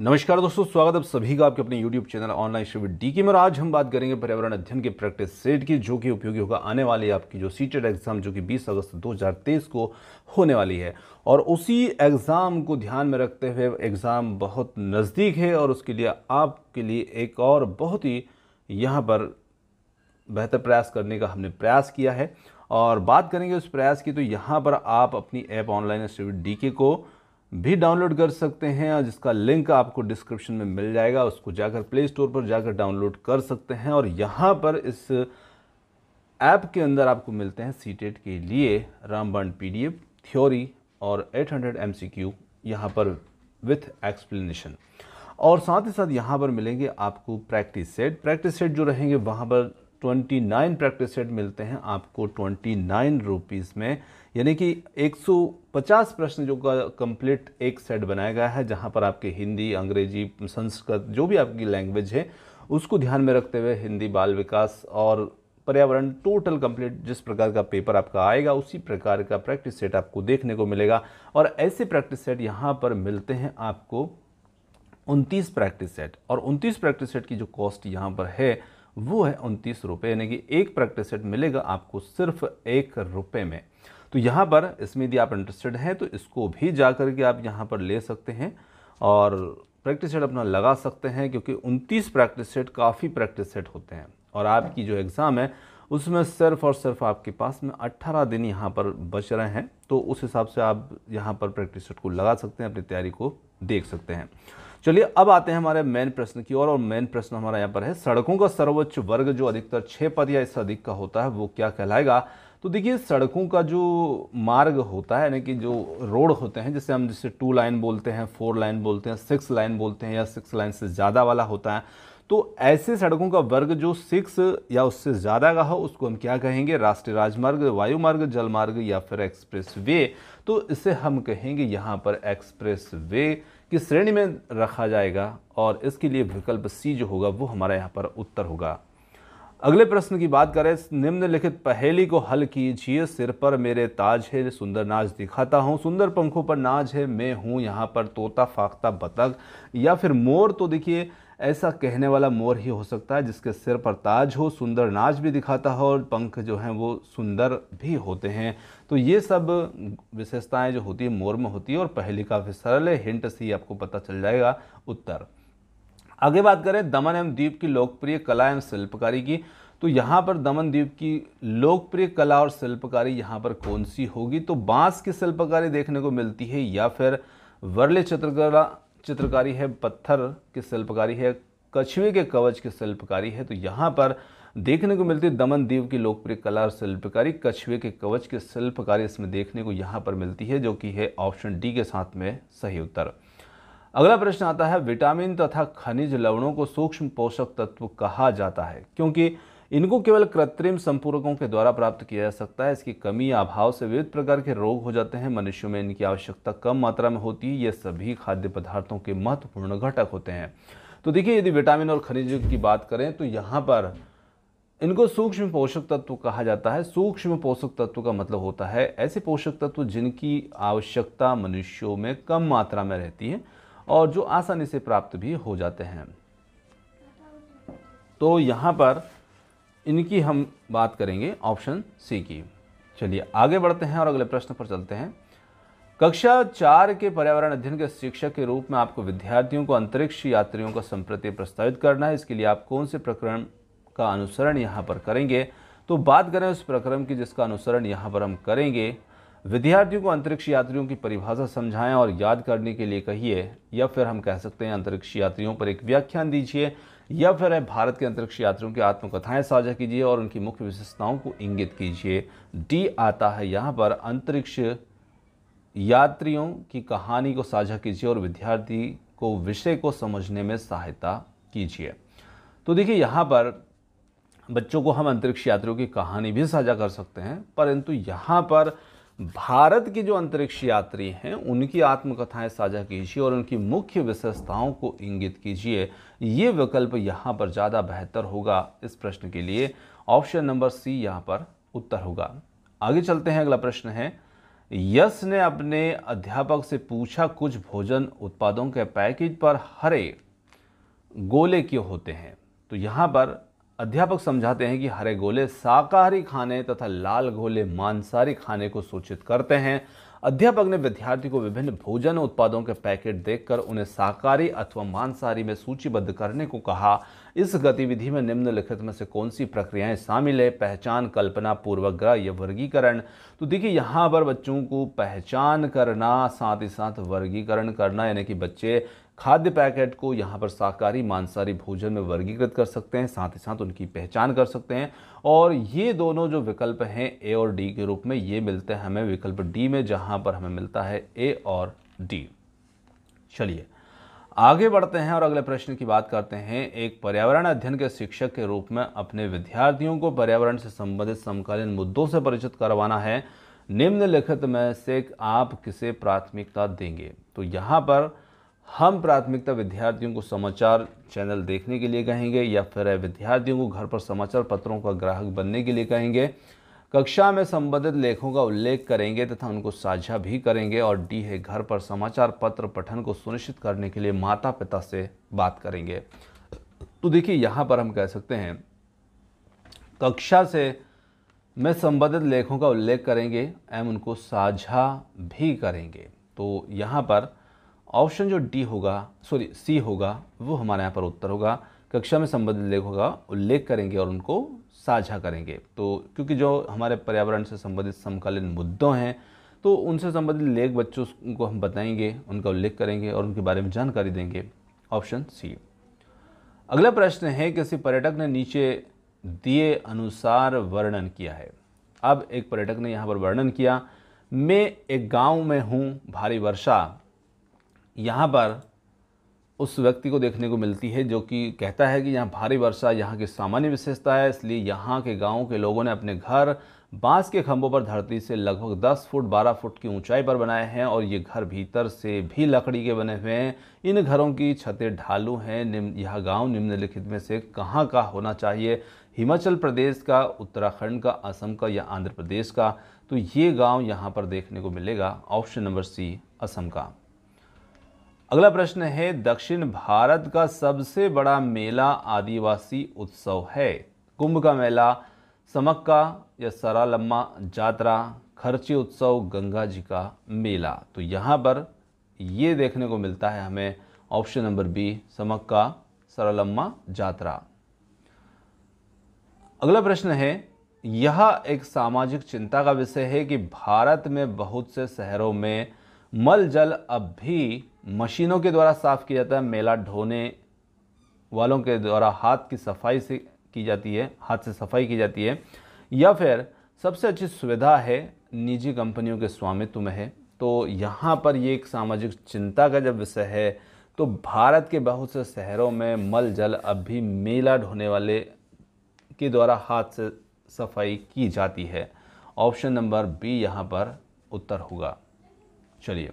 नमस्कार दोस्तों स्वागत अब सभी का आपके अपने YouTube चैनल ऑनलाइन शिविर डी के में आज हम बात करेंगे पर्यावरण अध्ययन के प्रैक्टिस सेट की जो कि उपयोगी होगा आने वाली आपकी जो सीटेड एग्जाम e जो कि 20 अगस्त 2023 को होने वाली है और उसी एग्ज़ाम को ध्यान में रखते हुए एग्ज़ाम बहुत नज़दीक है और उसके लिए आपके लिए एक और बहुत ही यहाँ पर बेहतर प्रयास करने का हमने प्रयास किया है और बात करेंगे उस प्रयास की तो यहाँ पर आप अपनी ऐप ऑनलाइन शिविर डी को भी डाउनलोड कर सकते हैं और जिसका लिंक आपको डिस्क्रिप्शन में मिल जाएगा उसको जाकर प्ले स्टोर पर जाकर डाउनलोड कर सकते हैं और यहाँ पर इस ऐप के अंदर आपको मिलते हैं सी के लिए रामबाण पी डी थ्योरी और 800 हंड्रेड एम सी क्यू यहाँ पर विथ एक्सप्लेनेशन और साथ ही साथ यहाँ पर मिलेंगे आपको प्रैक्टिस सेट प्रैक्टिस सेट जो रहेंगे वहाँ पर ट्वेंटी नाइन प्रैक्टिस सेट मिलते हैं आपको ट्वेंटी नाइन रुपीज़ में यानी कि एक सौ पचास प्रश्न जो का कंप्लीट एक सेट बनाया गया है जहां पर आपके हिंदी अंग्रेजी संस्कृत जो भी आपकी लैंग्वेज है उसको ध्यान में रखते हुए हिंदी बाल विकास और पर्यावरण टोटल कंप्लीट जिस प्रकार का पेपर आपका आएगा उसी प्रकार का प्रैक्टिस सेट आपको देखने को मिलेगा और ऐसे प्रैक्टिस सेट यहाँ पर मिलते हैं आपको उनतीस प्रैक्टिस सेट और उनतीस प्रैक्टिस सेट की जो कॉस्ट यहाँ पर है वो है उनतीस रुपये यानी कि एक प्रैक्टिस सेट मिलेगा आपको सिर्फ एक रुपये में तो यहाँ पर इसमें यदि आप इंटरेस्टेड हैं तो इसको भी जा कर के आप यहाँ पर ले सकते हैं और प्रैक्टिस सेट अपना लगा सकते हैं क्योंकि उनतीस प्रैक्टिस सेट काफ़ी प्रैक्टिस सेट होते हैं और आपकी जो एग्ज़ाम है उसमें सिर्फ और सिर्फ आपके पास में 18 दिन यहाँ पर बच रहे हैं तो उस हिसाब से आप यहाँ पर प्रैक्टिस सेट को लगा सकते हैं अपनी तैयारी को देख सकते हैं चलिए अब आते हैं हमारे मेन प्रश्न की ओर और, और मेन प्रश्न हमारा यहाँ पर है सड़कों का सर्वोच्च वर्ग जो अधिकतर छः पद या इससे अधिक का होता है वो क्या कहलाएगा तो देखिए सड़कों का जो मार्ग होता है यानी कि जो रोड होते हैं जैसे हम जैसे टू लाइन बोलते हैं फोर लाइन बोलते हैं सिक्स लाइन बोलते हैं या सिक्स लाइन से ज़्यादा वाला होता है तो ऐसे सड़कों का वर्ग जो सिक्स या उससे ज़्यादा का हो उसको हम क्या कहेंगे राष्ट्रीय राजमार्ग वायुमार्ग जलमार्ग या फिर एक्सप्रेस वे तो इसे हम कहेंगे यहाँ पर एक्सप्रेस वे किस श्रेणी में रखा जाएगा और इसके लिए विकल्प सी जो होगा वो हमारा यहाँ पर उत्तर होगा अगले प्रश्न की बात करें निम्नलिखित पहेली को हल कीजिए सिर पर मेरे ताज है सुंदर नाच दिखाता हूँ सुंदर पंखों पर नाज है मैं हूँ यहाँ पर तोता फाख्ता बतख या फिर मोर तो देखिए ऐसा कहने वाला मोर ही हो सकता है जिसके सिर पर ताज हो सुंदर नाच भी दिखाता हो और पंख जो हैं वो सुंदर भी होते हैं तो ये सब विशेषताएं जो होती है मोर में होती है और पहली काफ़ी सरल है हिंट से ही आपको पता चल जाएगा उत्तर आगे बात करें दमन एवं द्वीप की लोकप्रिय कला एवं शिल्पकारी की तो यहाँ पर दमन द्वीप की लोकप्रिय कला और शिल्पकारी यहाँ पर कौन सी होगी तो बांस की शिल्पकारी देखने को मिलती है या फिर वर्ले चित्रकला चित्रकारी है पत्थर की शिल्पकारी है कछुए के कवच की शिल्पकारी है तो यहाँ पर देखने को मिलती है दमन दीव की लोकप्रिय कला और शिल्पकारी कछुए के कवच की शिल्पकारी इसमें देखने को यहाँ पर मिलती है जो कि है ऑप्शन डी के साथ में सही उत्तर अगला प्रश्न आता है विटामिन तथा खनिज लवणों को सूक्ष्म पोषक तत्व कहा जाता है क्योंकि इनको केवल कृत्रिम संपूरकों के द्वारा प्राप्त किया जा सकता है इसकी कमी या अभाव से विविध प्रकार के रोग हो जाते हैं मनुष्यों में इनकी आवश्यकता कम मात्रा में होती है ये सभी खाद्य पदार्थों के महत्वपूर्ण घटक होते हैं तो देखिए यदि विटामिन और खनिज की बात करें तो यहाँ पर इनको सूक्ष्म पोषक तत्व कहा जाता है सूक्ष्म पोषक तत्व का मतलब होता है ऐसे पोषक तत्व जिनकी आवश्यकता मनुष्यों में कम मात्रा में रहती है और जो आसानी से प्राप्त भी हो जाते हैं तो यहाँ पर इनकी हम बात करेंगे ऑप्शन सी की चलिए आगे बढ़ते हैं और अगले प्रश्न पर चलते हैं कक्षा चार के पर्यावरण अध्ययन के शिक्षक के रूप में आपको विद्यार्थियों को अंतरिक्ष यात्रियों का संप्रति प्रस्तावित करना है इसके लिए आप कौन से प्रकरण का अनुसरण यहाँ पर करेंगे तो बात करें उस प्रक्रम की जिसका अनुसरण यहाँ पर हम करेंगे विद्यार्थियों को अंतरिक्ष यात्रियों की परिभाषा समझाएं और याद करने के लिए कहिए या फिर हम कह सकते हैं अंतरिक्ष यात्रियों पर एक व्याख्यान दीजिए या फिर है भारत के अंतरिक्ष यात्रियों की आत्मकथाएं साझा कीजिए और उनकी मुख्य विशेषताओं को इंगित कीजिए डी आता है यहाँ पर अंतरिक्ष यात्रियों की कहानी को साझा कीजिए और विद्यार्थी को विषय को समझने में सहायता कीजिए तो देखिए यहाँ पर बच्चों को हम अंतरिक्ष यात्रियों की कहानी भी साझा कर सकते हैं परंतु यहाँ पर भारत के जो अंतरिक्ष यात्री हैं उनकी आत्मकथाएं साझा कीजिए और उनकी मुख्य विशेषताओं को इंगित कीजिए ये विकल्प यहाँ पर ज़्यादा बेहतर होगा इस प्रश्न के लिए ऑप्शन नंबर सी यहाँ पर उत्तर होगा आगे चलते हैं अगला प्रश्न है यश ने अपने अध्यापक से पूछा कुछ भोजन उत्पादों के पैकेज पर हरे गोले क्यों होते हैं तो यहाँ पर अध्यापक समझाते हैं कि हरे गोले शाकाहारी खाने तथा लाल गोले मांसाहारी खाने को सूचित करते हैं अध्यापक ने विद्यार्थी को विभिन्न भोजन उत्पादों के पैकेट देखकर उन्हें शाकाहारी अथवा मांसाहारी में सूचीबद्ध करने को कहा इस गतिविधि में निम्नलिखित में से कौन सी प्रक्रियाएं शामिल है पहचान कल्पना पूर्वग्रह या वर्गीकरण तो देखिए यहाँ पर बच्चों को पहचान करना साथ ही साथ वर्गीकरण करना यानी कि बच्चे खाद्य पैकेट को यहाँ पर शाकाहारी मांसाहारी भोजन में वर्गीकृत कर सकते हैं साथ ही साथ उनकी पहचान कर सकते हैं और ये दोनों जो विकल्प हैं ए और डी के रूप में ये मिलते हैं हमें विकल्प डी में जहाँ पर हमें मिलता है ए और डी चलिए आगे बढ़ते हैं और अगले प्रश्न की बात करते हैं एक पर्यावरण अध्ययन के शिक्षक के रूप में अपने विद्यार्थियों को पर्यावरण से संबंधित समकालीन मुद्दों से परिचित करवाना है निम्नलिखित में से आप किसे प्राथमिकता देंगे तो यहाँ पर हम प्राथमिकता विद्यार्थियों को समाचार चैनल देखने के लिए कहेंगे या फिर विद्यार्थियों को घर पर समाचार पत्रों का ग्राहक बनने के लिए कहेंगे कक्षा में संबंधित लेखों का उल्लेख करेंगे तथा उनको साझा भी करेंगे और डी है घर पर समाचार पत्र पठन को सुनिश्चित करने के लिए माता पिता से बात करेंगे तो देखिए यहाँ पर हम कह सकते हैं कक्षा से में संबंधित लेखों का उल्लेख करेंगे एवं उनको साझा भी करेंगे तो यहाँ पर ऑप्शन जो डी होगा सॉरी सी होगा वो हमारे यहाँ पर उत्तर होगा कक्षा में संबंधित लेखों का उल्लेख करेंगे और उनको साझा करेंगे तो क्योंकि जो हमारे पर्यावरण से संबंधित समकालीन मुद्दों हैं तो उनसे संबंधित लेख बच्चों को हम बताएंगे उनका उल्लेख करेंगे और उनके बारे में जानकारी देंगे ऑप्शन सी अगला प्रश्न है किसी पर्यटक ने नीचे दिए अनुसार वर्णन किया है अब एक पर्यटक ने यहाँ पर वर्णन किया मैं एक गांव में हूँ भारी वर्षा यहाँ पर उस व्यक्ति को देखने को मिलती है जो कि कहता है कि यहाँ भारी वर्षा यहाँ की सामान्य विशेषता है इसलिए यहाँ के गाँव के लोगों ने अपने घर बांस के खंभों पर धरती से लगभग 10 फुट 12 फुट की ऊंचाई पर बनाए हैं और ये घर भीतर से भी लकड़ी के बने हुए हैं इन घरों की छतें ढालू हैं निम्न यह गांव निम्नलिखित में से कहाँ का होना चाहिए हिमाचल प्रदेश का उत्तराखंड का असम का या आंध्र प्रदेश का तो ये गांव यहाँ पर देखने को मिलेगा ऑप्शन नंबर सी असम का अगला प्रश्न है दक्षिण भारत का सबसे बड़ा मेला आदिवासी उत्सव है कुंभ का मेला समक्का या सरालम्मा जात्रा खर्ची उत्सव गंगा जी का मेला तो यहाँ पर ये देखने को मिलता है हमें option number B Sammakka Saralamma Jatara अगला प्रश्न है यह एक सामाजिक चिंता का विषय है कि भारत में बहुत से शहरों में मल जल अब भी मशीनों के द्वारा साफ़ किया जाता है मेला ढोने वालों के द्वारा हाथ की सफाई से की जाती है हाथ से सफाई की जाती है या फिर सबसे अच्छी सुविधा है निजी कंपनियों के स्वामित्व में है तो यहाँ पर ये एक सामाजिक चिंता का जब विषय है तो भारत के बहुत से शहरों में मल जल अब भी मेला ढोने वाले के द्वारा हाथ से सफाई की जाती है ऑप्शन नंबर बी यहाँ पर उत्तर होगा चलिए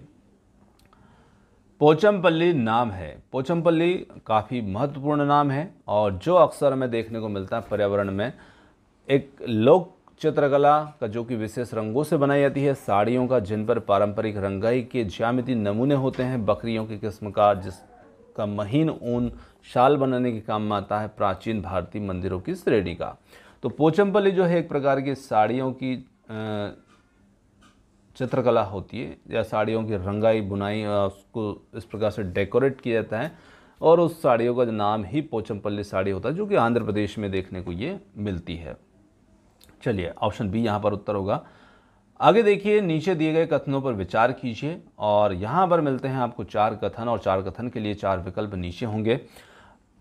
पोचमपल्ली नाम है पोचमपल्ली काफ़ी महत्वपूर्ण नाम है और जो अक्सर हमें देखने को मिलता है पर्यावरण में एक लोक चित्रकला का जो कि विशेष रंगों से बनाई जाती है साड़ियों का जिन पर पारंपरिक रंगाई के ज्यामिति नमूने होते हैं बकरियों की किस्म का जिसका महीन ऊन शाल बनाने के काम में आता है प्राचीन भारतीय मंदिरों की श्रेणी का तो पोचमपल्ली जो है एक प्रकार की साड़ियों की चित्रकला होती है या साड़ियों की रंगाई बुनाई उसको इस प्रकार से डेकोरेट किया जाता है और उस साड़ियों का नाम ही पोचमपल्ली साड़ी होता है जो कि आंध्र प्रदेश में देखने को ये मिलती है चलिए ऑप्शन बी यहाँ पर उत्तर होगा आगे देखिए नीचे दिए गए कथनों पर विचार कीजिए और यहाँ पर मिलते हैं आपको चार कथन और चार कथन के लिए चार विकल्प नीचे होंगे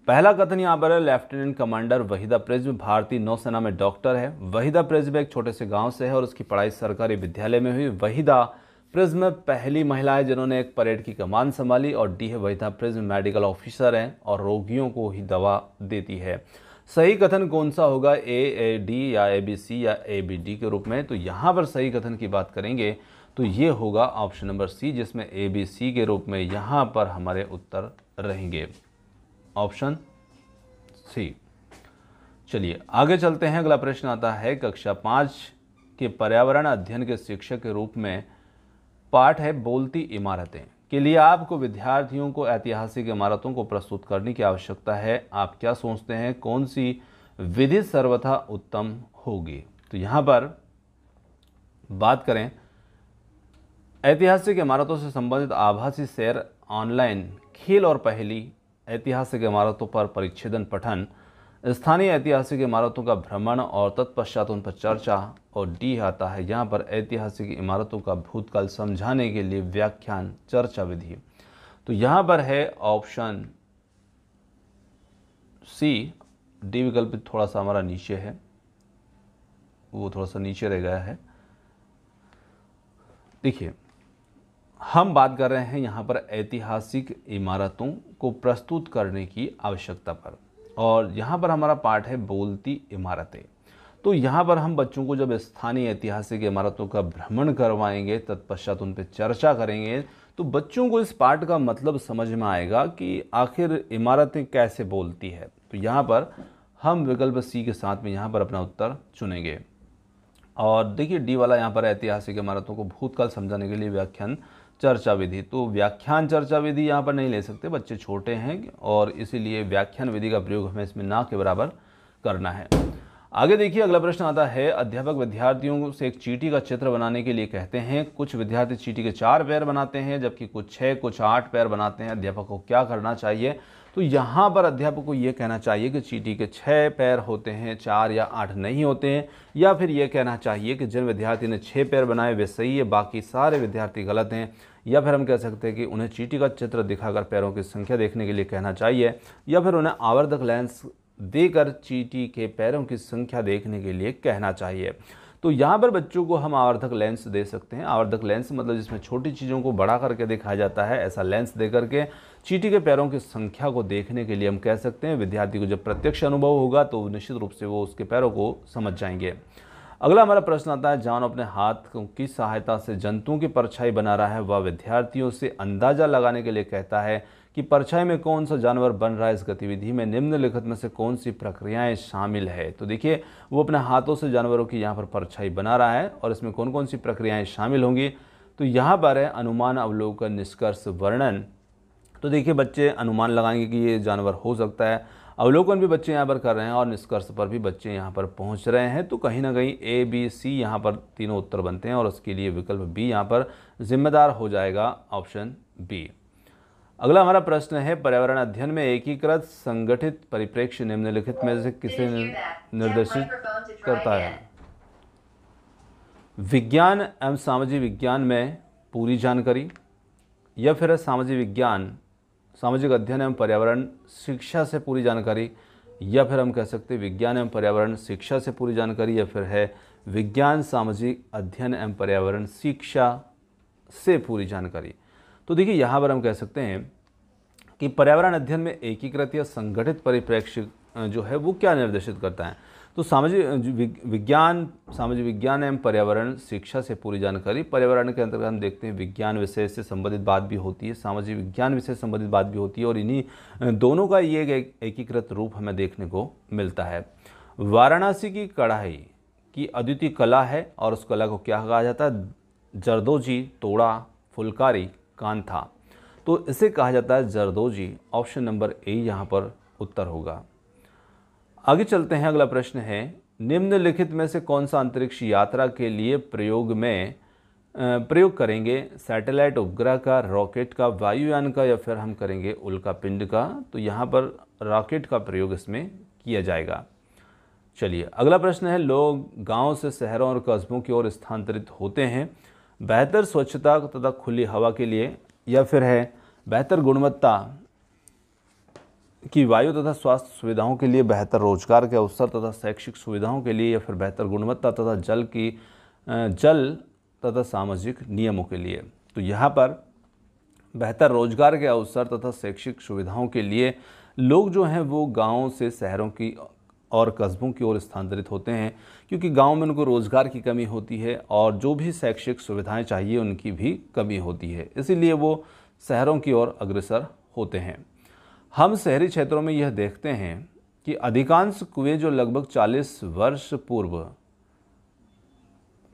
पहला कथन यहाँ पर है लेफ्टिनेंट कमांडर वहीदा प्रिज्म भारतीय नौसेना में डॉक्टर है वहीदा प्रिज्म एक छोटे से गांव से है और उसकी पढ़ाई सरकारी विद्यालय में हुई वहीदा प्रिज्म पहली महिला है जिन्होंने एक परेड की कमान संभाली और डी है वहीदा प्रिज्म मेडिकल ऑफिसर हैं और रोगियों को ही दवा देती है सही कथन कौन सा होगा ए ए डी या ए बी सी या ए बी डी के रूप में तो यहाँ पर सही कथन की बात करेंगे तो ये होगा ऑप्शन नंबर सी जिसमें ए बी सी के रूप में यहाँ पर हमारे उत्तर रहेंगे ऑप्शन सी चलिए आगे चलते हैं अगला प्रश्न आता है कक्षा पाँच के पर्यावरण अध्ययन के शिक्षक के रूप में पाठ है बोलती इमारतें के लिए आपको विद्यार्थियों को ऐतिहासिक इमारतों को प्रस्तुत करने की आवश्यकता है आप क्या सोचते हैं कौन सी विधि सर्वथा उत्तम होगी तो यहाँ पर बात करें ऐतिहासिक इमारतों से संबंधित आभासी सैर ऑनलाइन खेल और पहली ऐतिहासिक इमारतों पर परिच्छेदन पठन स्थानीय ऐतिहासिक इमारतों का भ्रमण और तत्पश्चात उन पर चर्चा और डी आता है यहाँ पर ऐतिहासिक इमारतों का भूतकाल समझाने के लिए व्याख्यान चर्चा विधि तो यहाँ पर है ऑप्शन सी डी विकल्प थोड़ा सा हमारा नीचे है वो थोड़ा सा नीचे रह गया है देखिए हम बात कर रहे हैं यहाँ पर ऐतिहासिक इमारतों को प्रस्तुत करने की आवश्यकता पर और यहाँ पर हमारा पाठ है बोलती इमारतें तो यहाँ पर हम बच्चों को जब स्थानीय ऐतिहासिक इमारतों का भ्रमण करवाएंगे तत्पश्चात उन पर चर्चा करेंगे तो बच्चों को इस पाठ का मतलब समझ में आएगा कि आखिर इमारतें कैसे बोलती है तो यहाँ पर हम विकल्प सी के साथ में यहाँ पर अपना उत्तर चुनेंगे और देखिए डी वाला यहाँ पर ऐतिहासिक इमारतों को भूतकाल समझाने के लिए व्याख्यान चर्चा विधि तो व्याख्यान चर्चा विधि यहाँ पर नहीं ले सकते बच्चे छोटे हैं और इसीलिए व्याख्यान विधि का प्रयोग हमें इसमें ना के बराबर करना है आगे देखिए अगला प्रश्न आता है अध्यापक विद्यार्थियों से एक चीटी का चित्र बनाने के लिए कहते हैं कुछ विद्यार्थी चीटी के चार पैर बनाते हैं जबकि कुछ छः कुछ आठ पैर बनाते हैं अध्यापक को क्या करना चाहिए तो यहाँ पर अध्यापक को ये कहना चाहिए कि चीटी के छः पैर होते हैं चार या आठ नहीं होते हैं या फिर ये कहना चाहिए कि जिन विद्यार्थी ने छः पैर बनाए वे सही है बाकी सारे विद्यार्थी गलत हैं या फिर हम कह सकते हैं कि उन्हें चीटी का चित्र दिखाकर पैरों की संख्या देखने के लिए कहना चाहिए या फिर उन्हें आवर्धक लेंस देकर चीटी के पैरों की संख्या देखने के लिए कहना चाहिए तो यहाँ पर बच्चों को हम आवर्धक लेंस दे सकते हैं आवर्धक लेंस मतलब जिसमें छोटी चीज़ों को बड़ा करके देखा जाता है ऐसा लेंस दे करके चीटी के पैरों की संख्या को देखने के लिए हम कह सकते हैं विद्यार्थी को जब प्रत्यक्ष अनुभव होगा तो निश्चित रूप से वो उसके पैरों को समझ जाएंगे अगला हमारा प्रश्न आता है जान अपने हाथ की सहायता से जंतुओं की परछाई बना रहा है वह विद्यार्थियों से अंदाजा लगाने के लिए कहता है कि परछाई में कौन सा जानवर बन रहा है इस गतिविधि में निम्नलिखित में से कौन सी प्रक्रियाएं शामिल है तो देखिए वो अपने हाथों से जानवरों की यहाँ पर परछाई बना रहा है और इसमें कौन कौन सी प्रक्रियाएं शामिल होंगी तो यहाँ पर है अनुमान अवलोकन निष्कर्ष वर्णन तो देखिए बच्चे अनुमान लगाएंगे कि ये जानवर हो सकता है अवलोकन भी बच्चे यहाँ पर कर रहे हैं और निष्कर्ष पर भी बच्चे यहाँ पर पहुँच रहे हैं तो कहीं ना कहीं ए बी सी यहाँ पर तीनों उत्तर बनते हैं और उसके लिए विकल्प बी यहाँ पर जिम्मेदार हो जाएगा ऑप्शन बी अगला हमारा प्रश्न है पर्यावरण अध्ययन में एकीकृत संगठित परिप्रेक्ष्य निम्नलिखित में से किसे निर्देशित करता है विज्ञान एवं सामाजिक विज्ञान में पूरी जानकारी या फिर सामाजिक विज्ञान सामाजिक अध्ययन एवं पर्यावरण शिक्षा से पूरी जानकारी या फिर हम कह सकते हैं विज्ञान एवं पर्यावरण शिक्षा से पूरी जानकारी या फिर है विज्ञान सामाजिक अध्ययन एवं पर्यावरण शिक्षा से पूरी जानकारी तो देखिए यहाँ पर हम कह सकते हैं कि पर्यावरण अध्ययन में एकीकृत या संगठित परिप्रेक्ष्य जो है वो क्या निर्देशित करता है तो सामाजिक विज्ञान सामाजिक विज्ञान एवं पर्यावरण शिक्षा से पूरी जानकारी पर्यावरण के अंतर्गत हम देखते हैं विज्ञान विषय से संबंधित बात भी होती है सामाजिक विज्ञान विषय से संबंधित बात भी होती है और इन्हीं दोनों का ये एकीकृत एक रूप हमें देखने को मिलता है वाराणसी की कढ़ाई की अद्वितीय कला है और उस कला को क्या कहा जाता है जरदोजी तोड़ा फुलकारी कान था तो इसे कहा जाता है जरदोजी ऑप्शन नंबर ए यहाँ पर उत्तर होगा आगे चलते हैं अगला प्रश्न है निम्नलिखित में से कौन सा अंतरिक्ष यात्रा के लिए प्रयोग में प्रयोग करेंगे सैटेलाइट उपग्रह का रॉकेट का वायुयान का या फिर हम करेंगे उल्का पिंड का तो यहाँ पर रॉकेट का प्रयोग इसमें किया जाएगा चलिए अगला प्रश्न है लोग गांव से शहरों और कस्बों की ओर स्थानांतरित होते हैं बेहतर स्वच्छता तथा खुली हवा के लिए या फिर है बेहतर गुणवत्ता की वायु तथा स्वास्थ्य सुविधाओं के लिए बेहतर रोजगार के अवसर तथा शैक्षिक सुविधाओं के लिए या फिर बेहतर गुणवत्ता तथा जल की जल तथा सामाजिक नियमों के लिए तो यहाँ पर बेहतर रोजगार के अवसर तथा शैक्षिक सुविधाओं के लिए लोग जो हैं वो गाँव से शहरों की और कस्बों की ओर स्थानांतरित होते हैं क्योंकि गांव में उनको रोज़गार की कमी होती है और जो भी शैक्षिक सुविधाएं चाहिए उनकी भी कमी होती है इसीलिए वो शहरों की ओर अग्रसर होते हैं हम शहरी क्षेत्रों में यह देखते हैं कि अधिकांश कुएं जो लगभग 40 वर्ष पूर्व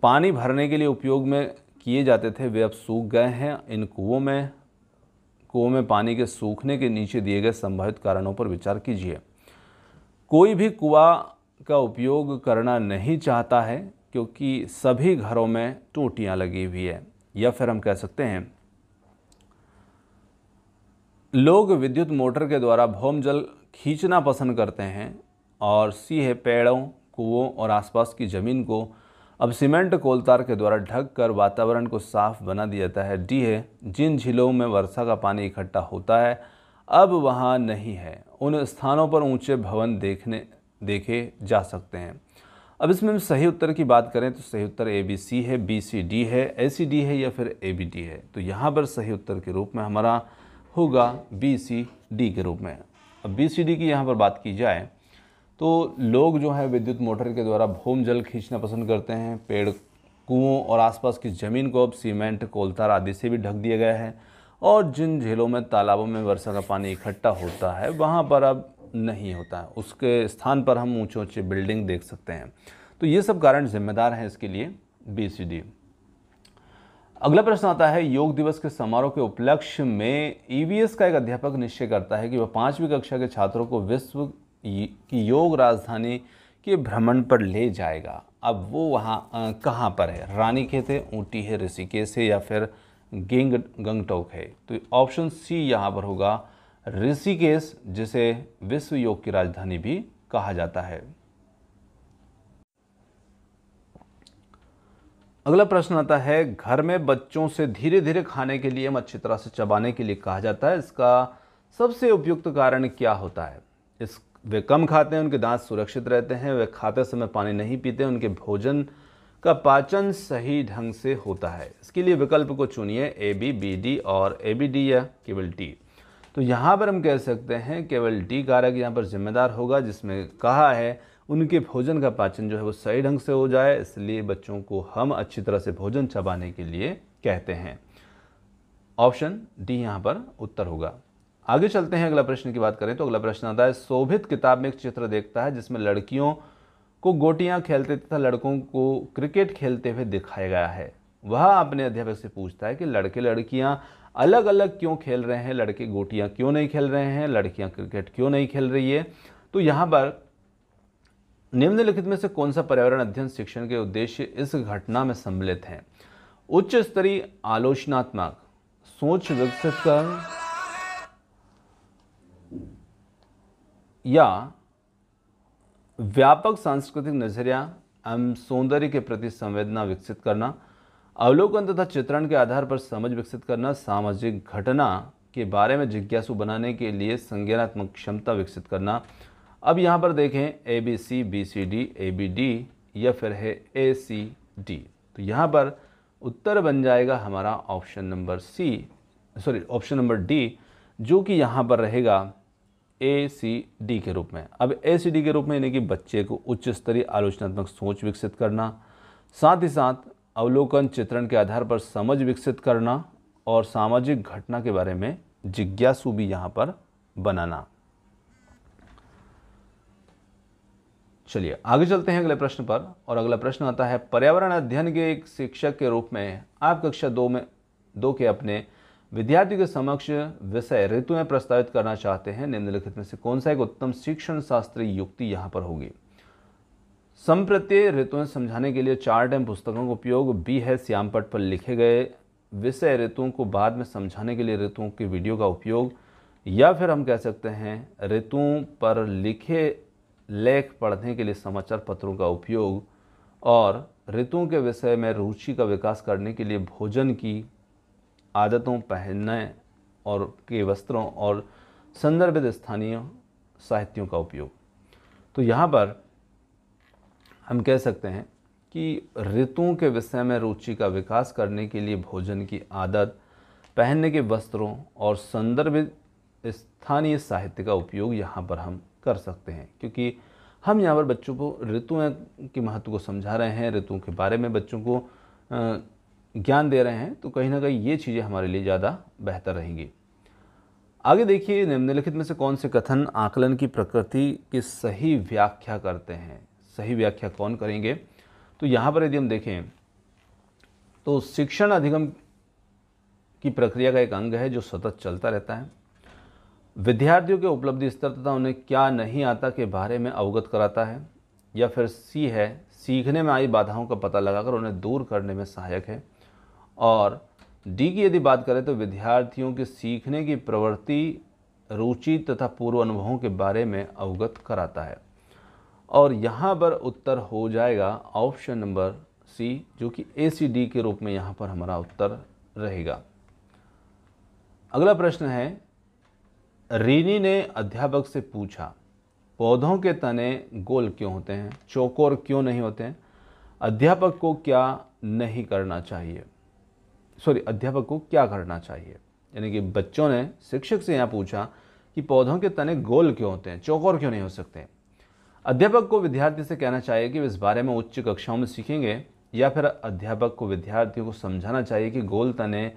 पानी भरने के लिए उपयोग में किए जाते थे वे अब सूख गए हैं इन कुओं में कुओं में पानी के सूखने के नीचे दिए गए संभावित कारणों पर विचार कीजिए कोई भी कुआ का उपयोग करना नहीं चाहता है क्योंकि सभी घरों में टूटियाँ लगी हुई है या फिर हम कह सकते हैं लोग विद्युत मोटर के द्वारा भौम जल खींचना पसंद करते हैं और सीहे पेड़ों कुओं और आसपास की ज़मीन को अब सीमेंट कोलतार के द्वारा ढक कर वातावरण को साफ बना दिया जाता है डी है जिन झीलों में वर्षा का पानी इकट्ठा होता है अब वहाँ नहीं है उन स्थानों पर ऊंचे भवन देखने देखे जा सकते हैं अब इसमें हम सही उत्तर की बात करें तो सही उत्तर ए बी सी है बी सी डी है ए सी डी है या फिर ए बी डी है तो यहाँ पर सही उत्तर के रूप में हमारा होगा बी सी डी के रूप में अब बी सी डी की यहाँ पर बात की जाए तो लोग जो है विद्युत मोटर के द्वारा भूम जल खींचना पसंद करते हैं पेड़ कुओं और आसपास की ज़मीन को अब सीमेंट कोलतार आदि से भी ढक दिया गया है और जिन झीलों में तालाबों में वर्षा का पानी इकट्ठा होता है वहाँ पर अब नहीं होता है उसके स्थान पर हम ऊँचे ऊँचे बिल्डिंग देख सकते हैं तो ये सब कारण जिम्मेदार हैं इसके लिए बी अगला प्रश्न आता है योग दिवस के समारोह के उपलक्ष्य में ई e का एक अध्यापक निश्चय करता है कि वह पाँचवीं कक्षा के छात्रों को विश्व की योग राजधानी के भ्रमण पर ले जाएगा अब वो वहाँ कहाँ पर है रानी है ऊँटी है ऋषिकेश है या फिर गेंग गंगटोक है तो ऑप्शन सी यहाँ पर होगा ऋषिकेश जिसे विश्व योग की राजधानी भी कहा जाता है अगला प्रश्न आता है घर में बच्चों से धीरे धीरे खाने के लिए एवं अच्छी तरह से चबाने के लिए कहा जाता है इसका सबसे उपयुक्त कारण क्या होता है इस वे कम खाते हैं उनके दांत सुरक्षित रहते हैं वे खाते समय पानी नहीं पीते उनके भोजन का पाचन सही ढंग से होता है इसके लिए विकल्प को चुनिए ए बी बी डी और ए बी डी या केवल टी तो यहाँ पर हम कह सकते हैं केवल टी कारक यहाँ पर जिम्मेदार होगा जिसमें कहा है उनके भोजन का पाचन जो है वो सही ढंग से हो जाए इसलिए बच्चों को हम अच्छी तरह से भोजन चबाने के लिए कहते हैं ऑप्शन डी यहाँ पर उत्तर होगा आगे चलते हैं अगला प्रश्न की बात करें तो अगला प्रश्न आता है शोभित किताब में एक चित्र देखता है जिसमें लड़कियों को गोटियां खेलते तथा लड़कों को क्रिकेट खेलते हुए दिखाया गया है वह अपने अध्यापक से पूछता है कि लड़के लड़कियां अलग अलग क्यों खेल रहे हैं लड़के गोटियां क्यों नहीं खेल रहे हैं लड़कियां क्रिकेट क्यों नहीं खेल रही है तो यहाँ पर निम्नलिखित में से कौन सा पर्यावरण अध्ययन शिक्षण के उद्देश्य इस घटना में सम्मिलित हैं उच्च स्तरीय आलोचनात्मक सोच विकसित कर या व्यापक सांस्कृतिक नजरिया एवं सौंदर्य के प्रति संवेदना विकसित करना अवलोकन तथा चित्रण के आधार पर समझ विकसित करना सामाजिक घटना के बारे में जिज्ञासु बनाने के लिए संज्ञानात्मक क्षमता विकसित करना अब यहाँ पर देखें A B C B C D A B D या फिर है ए सी डी तो यहाँ पर उत्तर बन जाएगा हमारा option number C sorry option number D जो कि यहाँ पर रहेगा ए सी डी के रूप में अब ए सी डी के रूप में यानी कि बच्चे को उच्च स्तरीय आलोचनात्मक सोच विकसित करना साथ ही साथ अवलोकन चित्रण के आधार पर समझ विकसित करना और सामाजिक घटना के बारे में जिज्ञासु भी यहाँ पर बनाना चलिए आगे चलते हैं अगले प्रश्न पर और अगला प्रश्न आता है पर्यावरण अध्ययन के एक शिक्षक के रूप में आप कक्षा दो में दो के अपने विद्यार्थियों के समक्ष विषय ऋतु में प्रस्तावित करना चाहते हैं निम्नलिखित में से कौन सा एक उत्तम शिक्षण शास्त्रीय युक्ति यहाँ पर होगी संप्रत्यय ऋतुएं समझाने के लिए चार्ट टाइम पुस्तकों का उपयोग बी है श्यामपट पर लिखे गए विषय ऋतुओं को बाद में समझाने के लिए ऋतुओं की वीडियो का उपयोग या फिर हम कह सकते हैं ऋतुओं पर लिखे लेख पढ़ने के लिए समाचार पत्रों का उपयोग और ऋतुओं के विषय में रुचि का विकास करने के लिए भोजन की आदतों पहनने और के वस्त्रों और संदर्भित स्थानीय साहित्यों का उपयोग तो यहाँ पर हम कह सकते हैं कि ऋतुओं के विषय में रुचि का विकास करने के लिए भोजन की आदत पहनने के वस्त्रों और संदर्भित स्थानीय साहित्य का उपयोग यहाँ पर हम कर सकते हैं क्योंकि हम यहाँ पर बच्चों को ऋतुओं के महत्व को समझा रहे हैं ऋतुओं के बारे में बच्चों को ज्ञान दे रहे हैं तो कहीं ना कहीं ये चीज़ें हमारे लिए ज़्यादा बेहतर रहेंगी आगे देखिए निम्नलिखित में से कौन से कथन आकलन की प्रकृति की सही व्याख्या करते हैं सही व्याख्या कौन करेंगे तो यहाँ पर यदि हम देखें तो शिक्षण अधिगम की प्रक्रिया का एक अंग है जो सतत चलता रहता है विद्यार्थियों के उपलब्धि स्तर तथा उन्हें क्या नहीं आता के बारे में अवगत कराता है या फिर सी है सीखने में आई बाधाओं का पता लगाकर उन्हें दूर करने में सहायक है और डी की यदि बात करें तो विद्यार्थियों के सीखने की प्रवृत्ति रुचि तथा पूर्व अनुभवों के बारे में अवगत कराता है और यहाँ पर उत्तर हो जाएगा ऑप्शन नंबर सी जो कि ए सी डी के रूप में यहाँ पर हमारा उत्तर रहेगा अगला प्रश्न है रीनी ने अध्यापक से पूछा पौधों के तने गोल क्यों होते हैं चौकोर क्यों नहीं होते हैं अध्यापक को क्या नहीं करना चाहिए सॉरी अध्यापक को क्या करना चाहिए यानी कि बच्चों ने शिक्षक से यहाँ पूछा कि पौधों के तने गोल क्यों होते हैं चौकोर क्यों नहीं हो सकते अध्यापक को विद्यार्थी से कहना चाहिए कि वे इस बारे में उच्च कक्षाओं में सीखेंगे या फिर अध्यापक को विद्यार्थियों को समझाना चाहिए कि गोल तने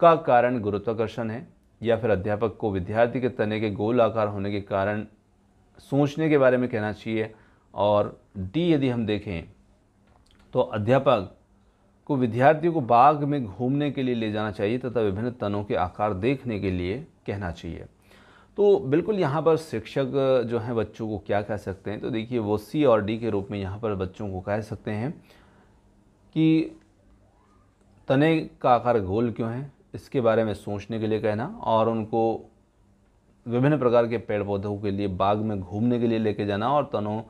का कारण गुरुत्वाकर्षण है या फिर अध्यापक को विद्यार्थी के तने के गोल आकार होने के कारण सोचने के बारे में कहना चाहिए और डी यदि हम देखें तो अध्यापक को विद्यार्थियों को बाग में घूमने के लिए ले जाना चाहिए तथा विभिन्न तनों के आकार देखने के लिए कहना चाहिए तो बिल्कुल यहाँ पर शिक्षक जो हैं बच्चों को क्या कह सकते हैं तो देखिए वो सी और डी के रूप में यहाँ पर बच्चों को कह सकते हैं कि तने का आकार गोल क्यों है इसके बारे में सोचने के लिए कहना और उनको विभिन्न प्रकार के पेड़ पौधों के लिए बाग में घूमने के लिए लेके जाना और तनों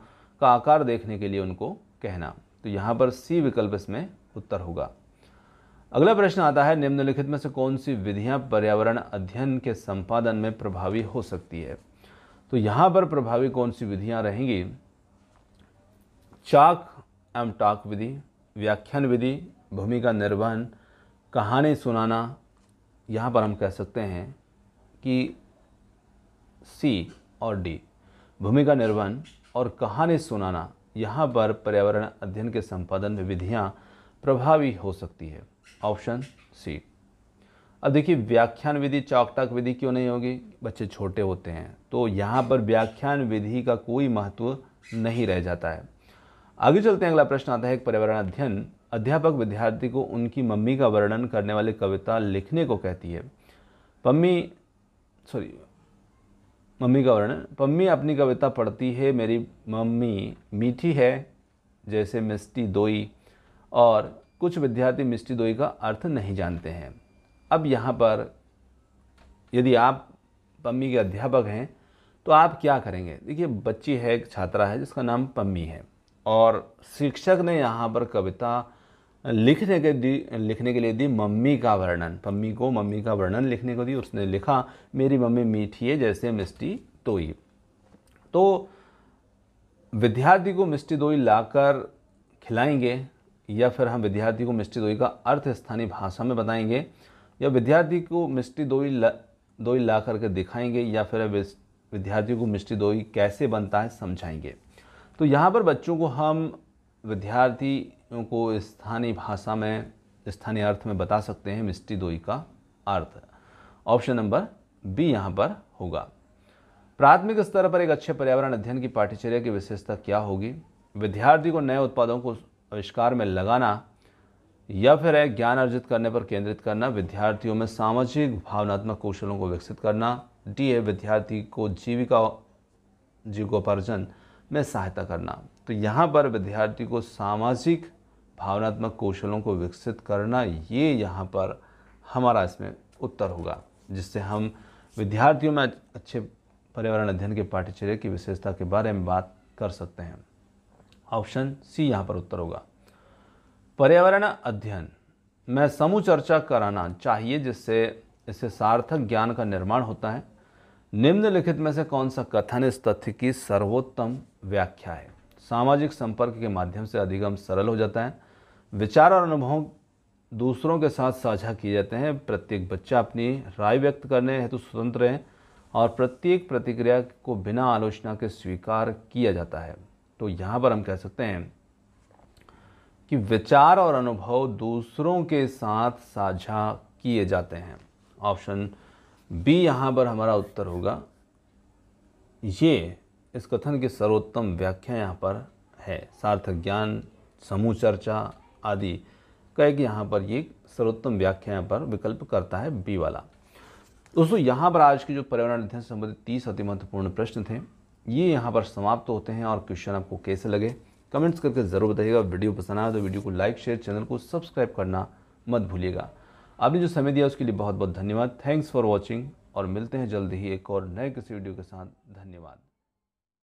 का आकार देखने के लिए उनको कहना तो यहाँ पर सी विकल्प इसमें उत्तर होगा अगला प्रश्न आता है निम्नलिखित में से कौन सी विधियां पर्यावरण अध्ययन के संपादन में प्रभावी हो सकती है तो यहां पर प्रभावी कौन सी विधियां रहेंगी चाक एम टाक विधि व्याख्यान विधि भूमिका निर्वहन कहानी सुनाना यहां पर हम कह सकते हैं कि सी और डी भूमिका निर्वहन और कहानी सुनाना यहां पर पर्यावरण अध्ययन के संपादन में विधियां प्रभावी हो सकती है ऑप्शन सी अब देखिए व्याख्यान विधि चौकटाक विधि क्यों नहीं होगी बच्चे छोटे होते हैं तो यहाँ पर व्याख्यान विधि का कोई महत्व नहीं रह जाता है आगे चलते हैं अगला प्रश्न आता है एक पर्यावरण अध्ययन अध्यापक विद्यार्थी को उनकी मम्मी का वर्णन करने वाली कविता लिखने को कहती है पम्मी सॉरी मम्मी का वर्णन पम्मी अपनी कविता पढ़ती है मेरी मम्मी मीठी है जैसे मिस्टी दोई और कुछ विद्यार्थी मिष्टी दोई का अर्थ नहीं जानते हैं अब यहाँ पर यदि आप पम्मी के अध्यापक हैं तो आप क्या करेंगे देखिए बच्ची है एक छात्रा है जिसका नाम पम्मी है और शिक्षक ने यहाँ पर कविता लिखने के दी लिखने के लिए दी मम्मी का वर्णन पम्मी को मम्मी का वर्णन लिखने को दी उसने लिखा मेरी मम्मी मीठी है जैसे मिष्टी तोई तो विद्यार्थी को मिष्टी दोई लाकर खिलाएंगे या फिर हम विद्यार्थी को मिष्टी दोई का अर्थ स्थानीय भाषा में बताएंगे या विद्यार्थी को मिष्टी दोई ला दोई ला करके दिखाएंगे या फिर विद्यार्थी को मिष्टी दोई कैसे बनता है समझाएंगे तो यहाँ पर बच्चों को हम विद्यार्थियों को स्थानीय भाषा में स्थानीय अर्थ में बता सकते हैं मिष्टी दोई का अर्थ ऑप्शन नंबर बी यहाँ पर होगा प्राथमिक स्तर पर एक अच्छे पर्यावरण अध्ययन की पाठ्यचर्या की विशेषता क्या होगी विद्यार्थी को नए उत्पादों को आविष्कार में लगाना या फिर है ज्ञान अर्जित करने पर केंद्रित करना विद्यार्थियों में सामाजिक भावनात्मक कौशलों को विकसित करना डी है विद्यार्थी को जीविका जीविकोपार्जन में सहायता करना तो यहाँ पर विद्यार्थी को सामाजिक भावनात्मक कौशलों को विकसित करना ये यहाँ पर हमारा इसमें उत्तर होगा जिससे हम विद्यार्थियों में अच्छे पर्यावरण अध्ययन के पाठ्यचर्य की विशेषता के बारे में बात कर सकते हैं ऑप्शन सी यहाँ पर उत्तर होगा पर्यावरण अध्ययन में समूह चर्चा कराना चाहिए जिससे इससे सार्थक ज्ञान का निर्माण होता है निम्नलिखित में से कौन सा कथन इस तथ्य की सर्वोत्तम व्याख्या है सामाजिक संपर्क के माध्यम से अधिगम सरल हो जाता है विचार और अनुभव दूसरों के साथ साझा किए जाते हैं प्रत्येक बच्चा अपनी राय व्यक्त करने हेतु तो स्वतंत्र है और प्रत्येक प्रतिक्रिया को बिना आलोचना के स्वीकार किया जाता है तो यहां पर हम कह सकते हैं कि विचार और अनुभव दूसरों के साथ साझा किए जाते हैं ऑप्शन बी यहां पर हमारा उत्तर होगा ये इस कथन की सर्वोत्तम व्याख्या यहां पर है सार्थक ज्ञान समूह चर्चा आदि कह कि यहां पर ये सर्वोत्तम व्याख्या यहाँ पर विकल्प करता है बी वाला दोस्तों यहां पर आज के जो पर्यावरण अध्ययन संबंधित तीस अति महत्वपूर्ण प्रश्न थे ये यहाँ पर समाप्त होते हैं और क्वेश्चन आपको कैसे लगे कमेंट्स करके ज़रूर बताइएगा वीडियो पसंद आया तो वीडियो को लाइक शेयर चैनल को सब्सक्राइब करना मत भूलिएगा आपने जो समय दिया उसके लिए बहुत बहुत धन्यवाद थैंक्स फॉर वॉचिंग और मिलते हैं जल्द ही एक और नए किसी वीडियो के साथ धन्यवाद